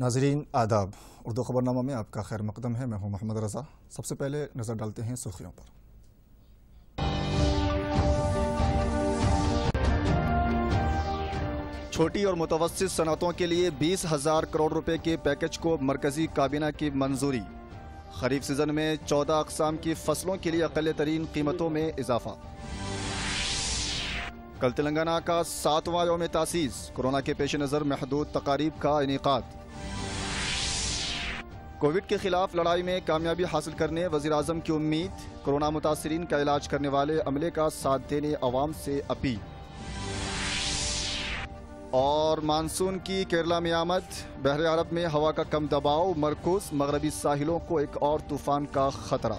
नाजरीन आदाब उर्दू खबरनामा में आपका खैर मकदम है मैं हूं मोहम्मद रज़ा सबसे पहले नज़र डालते हैं सुर्खियों पर छोटी और मुतवसत सनतों के लिए बीस हज़ार करोड़ रुपए के पैकेज को मरकजी काबीना की मंजूरी खरीफ सीजन में चौदह अकसाम की फसलों के लिए अकल तरीन कीमतों में इजाफा कल तेलंगाना का सातवां योम तासीस कोरोना के पेश नज़र महदूद तकारीब का इनका कोविड के खिलाफ लड़ाई में कामयाबी हासिल करने वजी अजम की उम्मीद कोरोना मुतासरीन का इलाज करने वाले अमले का साथ देने आवाम से अपील और मानसून की केरला में आमद बहर अरब में हवा का कम दबाव मरकूज मगरबी साहिलों को एक और तूफान का खतरा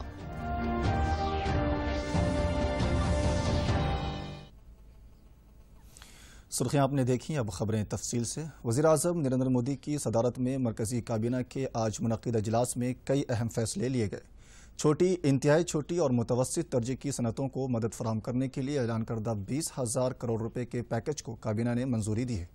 सुर्खियाँ आपने देखी अब खबरें तफसील से वजी अजम नरेंद्र मोदी की सदारत में मरकजी काबीना के आज मनद अजलास में कई अहम फैसले लिए गए छोटी इंतहाई छोटी और मुतवसत दर्जे की सनतों को मदद फराम करने के लिए ऐलान करदा बीस हज़ार करोड़ रुपये के पैकेज को काबीना ने मंजूरी दी है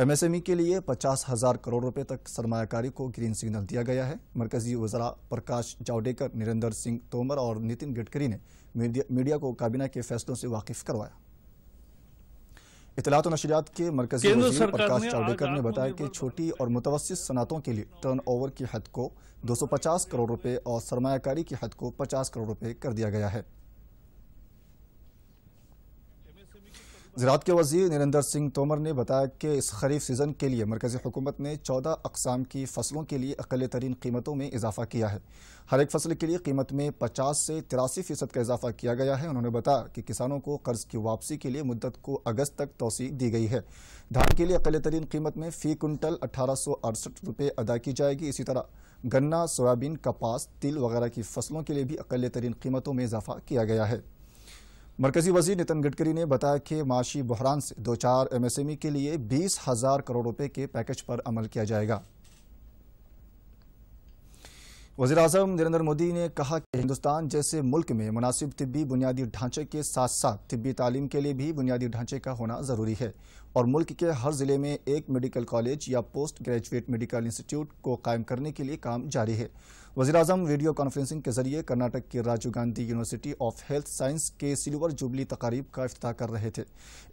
एम एस एम ई के लिए पचास हज़ार करोड़ रुपये तक सरमाकारी को ग्रीन सिग्नल दिया गया है मरकजी वजरा प्रकाश जावडेकर नरेंद्र सिंह तोमर और नितिन गडकरी ने मीडिया को काबीना के फैसलों से वाकिफ करवाया इतलात तो नशरियात के मरकजी वजीर प्रकाश जावड़ेकर ने बताया कि छोटी और मुतवसत सनातों के लिए टर्नओवर की हद को 250 करोड़ रुपए और सरमाकारी की हद को 50 करोड़ रुपए कर दिया गया है ज़रात के वजीर नरेंद्र सिंह तोमर ने बताया कि इस खरीफ सीज़न के लिए मरकज़ी हुकूमत ने चौदह अकसाम की फसलों के लिए अकल तरीन कीमतों में इजाफा किया है हर एक फसल के लिए कीमत में पचास से तिरासी फ़ीसद का इजाफा किया गया है उन्होंने बताया कि किसानों को कर्ज की वापसी के लिए मुद्दत को अगस्त तक तोसी दी गई है धान के लिए अकल तरीन कीमत में फ़ी कुंटल अठारह सौ अड़सठ रुपये अदा की जाएगी इसी तरह गन्ना सोयाबीन कपास तिल वगैरह की फसलों के लिए भी अकल तरीन कीमतों में इजाफा किया गया है मरकजी वजीर नितिन गडकरी ने बताया कि माशी बहरान से दो चार एमएसएमई e के लिए बीस हजार करोड़ रुपए के पैकेज पर अमल किया जाएगा वजी अजम नरेंद्र मोदी ने कहा कि हिंदुस्तान जैसे मुल्क में मुनासिब तिब्बी बुनियादी ढांचे के साथ साथ तबी तालीम के लिए भी बुनियादी ढांचे का होना ज़रूरी है और मुल्क के हर ज़िले में एक मेडिकल कॉलेज या पोस्ट ग्रेजुएट मेडिकल इंस्टीट्यूट को कायम करने के लिए काम जारी है वजी अजम वीडियो कॉन्फ्रेंसिंग के जरिए कर्नाटक के Rajiv Gandhi University of Health Science के सिल्वर जुबली तकारीब का अफ्ताह कर रहे थे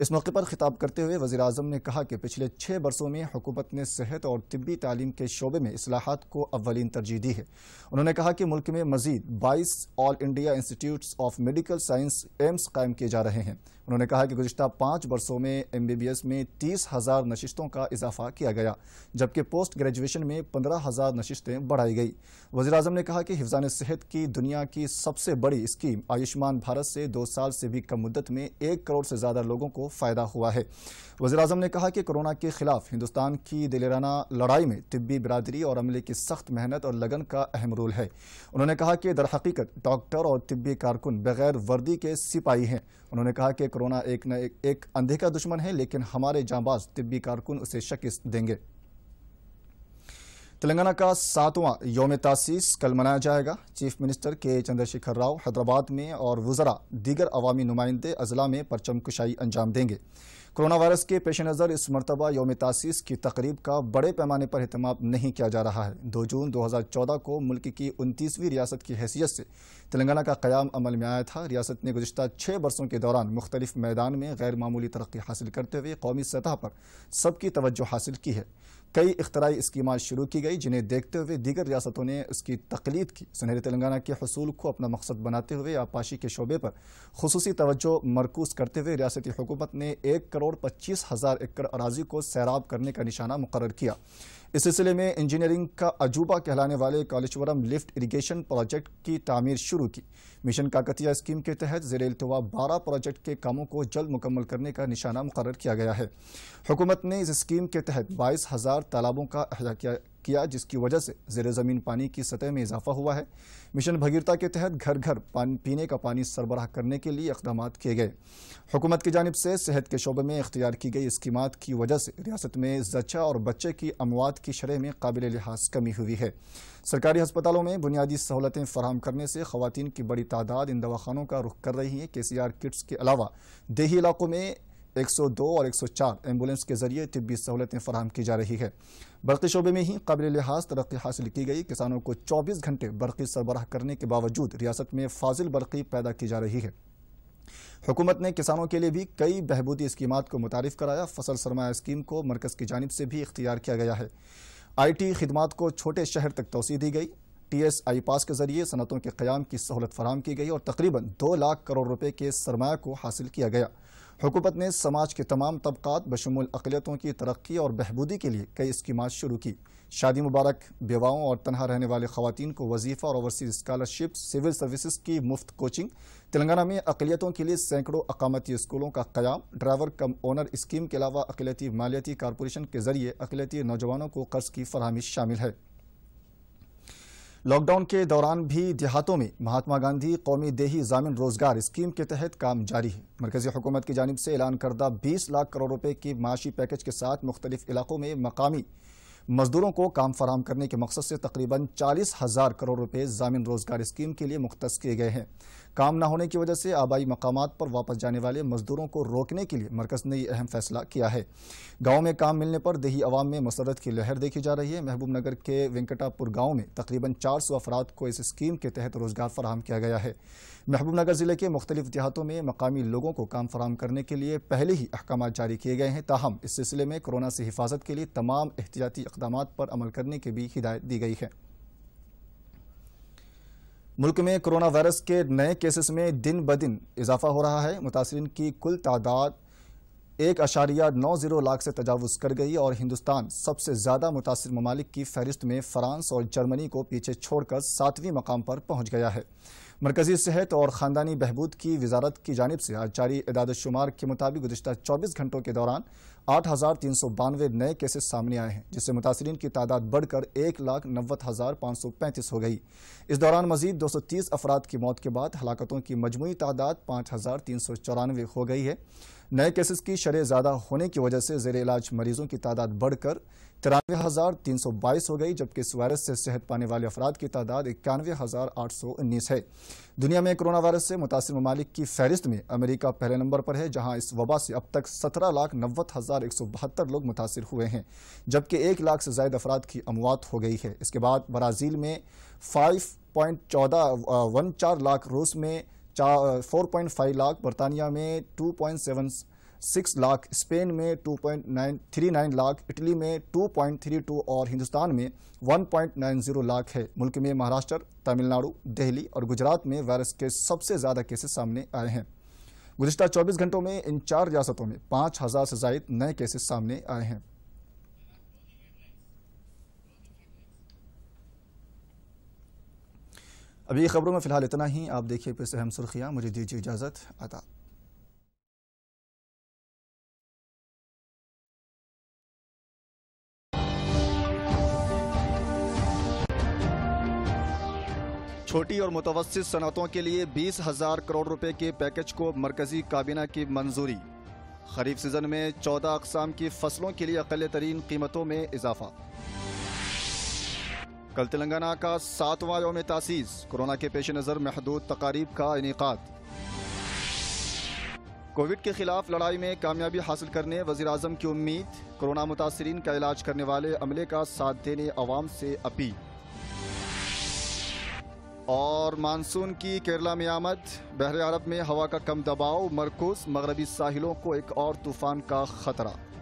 इस मौके पर खिताब करते हुए वजी अजम ने कहा कि पिछले छः बरसों में हुकूमत ने सेहत और तबी तालीम के शोबे में असलाहत को अवलिन तरजीह दी है उन्होंने कहा कि मुल्क में मजीद बाईस All India Institute of Medical Science AIIMS कायम किए जा रहे हैं उन्होंने कहा कि गुजशत पाँच वर्षों में एम बी बी एस में तीस हज़ार नशिस्तों का इजाफा किया गया जबकि पोस्ट ग्रेजुएशन में पंद्रह हज़ार नशस्तें बढ़ाई गई वजी अजम ने कहा कि हिफान सेहत की दुनिया की सबसे बड़ी स्कीम आयुष्मान भारत से दो साल से भी कम मुद्दत में एक करोड़ से ज़्यादा लोगों को फ़ायदा हुआ है वजी अजम ने कहा कि कोरोना के खिलाफ हिंदुस्तान की दिलराना लड़ाई में तिब्बी बरदरी और अमले की सख्त मेहनत और लगन का अहम रोल है उन्होंने कहा कि दरहकीकत डॉक्टर और तिब्बी कारकुन बगैर वर्दी के सिपाही हैं उन्होंने कहा कि कोरोना एक न एक, एक अंधे का दुश्मन है लेकिन हमारे जांबाज तिब्बी कारकुन उसे शकिस देंगे तेलंगाना का सातवां योम तासीस कल मनाया जाएगा चीफ मिनिस्टर के चंद्रशेखर राव हैदराबाद में और वजरा दीगर अवामी नुमाइंदे अजला में परचम कुशाई अंजाम देंगे कोरोना वायरस के पेश नज़र इस मरतबा योम तासीस की तकरीब का बड़े पैमाने पर अहतमाम नहीं किया जा रहा है दो जून दो हज़ार चौदह को मुल्क की उनतीसवीं रियासत की हैसियत से तेलंगाना का क्याम अमल में आया था रियासत ने गुजशत छः बरसों के दौरान मुख्तलिफ मैदान में गैर मामूली तरक्की हासिल करते हुए कौमी सतह पर सबकी तवज्जो हासिल की है कई अख्तराई स्कीम शुरू की गई जिन्हें देखते हुए दीगर रियासतों ने उसकी तकलीद की सुनहरे तेलंगाना के हसूल को अपना मकसद बनाते हुए आपाशी के शोबे पर खसूस तवज्जो मरकूज करते हुए रियासती हुकूमत ने एक करोड़ पच्चीस हज़ार एकड़ अराजी को सैराब करने का निशाना मुकर किया इस सिलसिले में इंजीनियरिंग का अजूबा कहलाने वाले कालेश्वरम लिफ्ट इरिगेशन प्रोजेक्ट की तामीर शुरू की मिशन काकतिया स्कीम के तहत जेर अल्तवा बारह प्रोजेक्ट के कामों को जल्द मुकम्मल करने का निशाना मुकर किया गया है हुकूमत ने इस स्कीम के तहत बाईस हज़ार तालाबों का अहदा किया किया जिसकी वजह से जेर ज़मीन पानी की सतह में इजाफा हुआ है मिशन भगीरता के तहत घर घर पीने का पानी सरबराह करने के लिए इकदाम किए गए हुकूमत की जानब से सेहत के शोबे में इख्तियार की गई स्कीम की वजह से रियासत में जचा और बच्चे की अमवात की शरह में काबिल लिहाज कमी हुई है सरकारी अस्पतालों में बुनियादी सहूलतें फराम करने से खातन की बड़ी तादाद इन दवाखानों का रुख कर रही है के सी आर किट्स के अलावा देही इलाकों में 102 और 104 एम्बुलेंस के जरिए तिब्बी सहूलतें फराम की जा रही है बरक़ी शोबे में ही काबिल लिहाज तरक्की हासिल की गई किसानों को 24 घंटे बरक़ी सरबराह करने के बावजूद रियासत में फाजिल बरक़ी पैदा की जा रही है हुकूमत ने किसानों के लिए भी कई बहबूदी स्कीम को मुतारफ़ कराया फसल सरमाया स्कीम को मरकज़ की जानब से भी इख्तियार किया गया है आई टी खदमात को छोटे शहर तक तोसी दी गई टी एस आई पास के जरिए सनतों के क्याम की सहूलत फराम की गई और तकरीबन दो लाख करोड़ रुपये के सरमाया को हासिल किया गया हुकूमत ने समाज के तमाम तबक़ात बशमूल अकलीतों की तरक्की और बहबूदी के लिए कई स्कीम शुरू की शादी मुबारक बेवाओं और तनहा रहने वाले खातन को वजीफ़ा और ओवरसीज स्कॉलरशिप सिविल सर्विसज की मुफ्त कोचिंग तेलंगाना में अकलीतों के लिए सैकड़ों अकामती स्कूलों का क्याम ड्राइवर कम ओनर स्कीम के अलावा अकलीती मालियाती कॉरपोरेशन के जरिए अकलीती नौजवानों को कर्ज की फरहमी शामिल है लॉकडाउन के दौरान भी देहातों में महात्मा गांधी कौमी देही जामिन रोजगार स्कीम के तहत काम जारी है मरकजी हुकूमत की जानब से ऐलान करदा बीस लाख करोड़ रुपए की माशी पैकेज के साथ मुख्तलिफ इलाकों में मकामी मजदूरों को काम फराम करने के मकसद से तकरीबन चालीस हज़ार करोड़ रुपए जामिन रोजगार स्कीम के लिए मुख्त किए गए हैं काम न होने की वजह से आबाई मकाम पर वापस जाने वाले मजदूरों को रोकने के लिए मरकज ने यह अहम फैसला किया है गाँव में काम मिलने पर दही आवाम में मसरत की लहर देखी जा रही है महबूब नगर के वेंकटापुर गाँव में तकरीबन चार सौ अफराद को इस स्कीम के तहत रोजगार फराहम किया गया है महबूब नगर जिले के मुख्तलिफ देहातों में मकामी लोगों को काम फराम करने के लिए पहले ही अहकाम जारी किए गए हैं ताहम इस सिलसिले में कोरोना से हिफाजत के लिए तमाम एहतियाती इकदाम पर अमल करने की भी हिदायत दी गई है मुल्क में कोरोना वायरस के नए केसेस में दिन ब दिन इजाफा हो रहा है मुतासरी की कुल तादाद एक अशारिया नौ ज़ीरो लाख से तजावज़ कर गई और हिंदुस्तान सबसे ज़्यादा मुतासर ममालिक की फहरिस्त में फ़्रांस और जर्मनी को पीछे छोड़कर सातवीं मकाम पर पहुँच गया है मरकजी सेहत और ख़ानदानी बहबूद की वजारत की जानब से आज जारी इदाद शुमार के मुताबिक गुजशत चौबीस घंटों के दौरान आठ हजार तीन सौ बानवे नए केसेस सामने आए हैं जिससे मुतासरीन की तादाद बढ़कर एक लाख नब्बे हजार पाँच सौ पैंतीस हो गई इस दौरान मजीद दो सौ तीस अफराद की मौत के बाद हलाकतों की मजमू तादाद पाँच हजार तीन सौ चौरानवे हो गई है नए केसेस की शरह ज़्यादा होने की वजह से जेर इलाज मरीजों की तादाद बढ़कर तिरानवे हज़ार तीन सौ बाईस हो गई जबकि इस वायरस से सेहत पाने वाले अफराद की तादाद इक्यानवे हज़ार आठ सौ उन्नीस है दुनिया में कोरोना वायरस से मुतासर ममालिक की फहरिस्त में अमरीका पहले नंबर पर है जहाँ इस वबा से अब तक सत्रह लाख नब्बे हज़ार एक सौ बहत्तर लोग मुतासर हुए हैं जबकि एक लाख से ज्यादा अफराद की अमवात हो गई है इसके बाद ब्राज़ील में फाइव पॉइंट चौदह वन चार लाख रूस में फोर पॉइंट फाइव लाख बरतानिया में two point seven six lakh Spain में two point nine three nine lakh Italy में टू पॉइंट थ्री टू और हिंदुस्तान में one point nine zero lakh है मुल्क में महाराष्ट्र तमिलनाडु दिल्ली और गुजरात में वायरस के सबसे ज़्यादा केसेस सामने आए हैं गुजशत 24 घंटों में इन चार रियासतों में पांच हज़ार से जायद नए केसेस सामने आए हैं अभी खबरों में फिलहाल इतना ही आप देखिए फिर से हम सुर्खियां मुझे दीजिए इजाज़त आता छोटी और मुतवसत सनतों के लिए बीस हज़ार करोड़ रुपए के पैकेज को मरकजी काबीना की मंजूरी खरीफ सीजन में चौदह अकसाम की फसलों के लिए अकल तरीन कीमतों में इजाफा कल तेलंगाना का सातवां योम तासीस कोरोना के पेश नज़र महदूद तकारीब का इनका कोविड के खिलाफ लड़ाई में कामयाबी हासिल करने वजीर अजम की उम्मीद कोरोना मुतासरीन का इलाज करने वाले अमले का साथ देने आवाम से अपील और मानसून की केरला में आमद बहर अरब में हवा का कम दबाव मरकूज मगरबी साहिलों को एक और तूफान का खतरा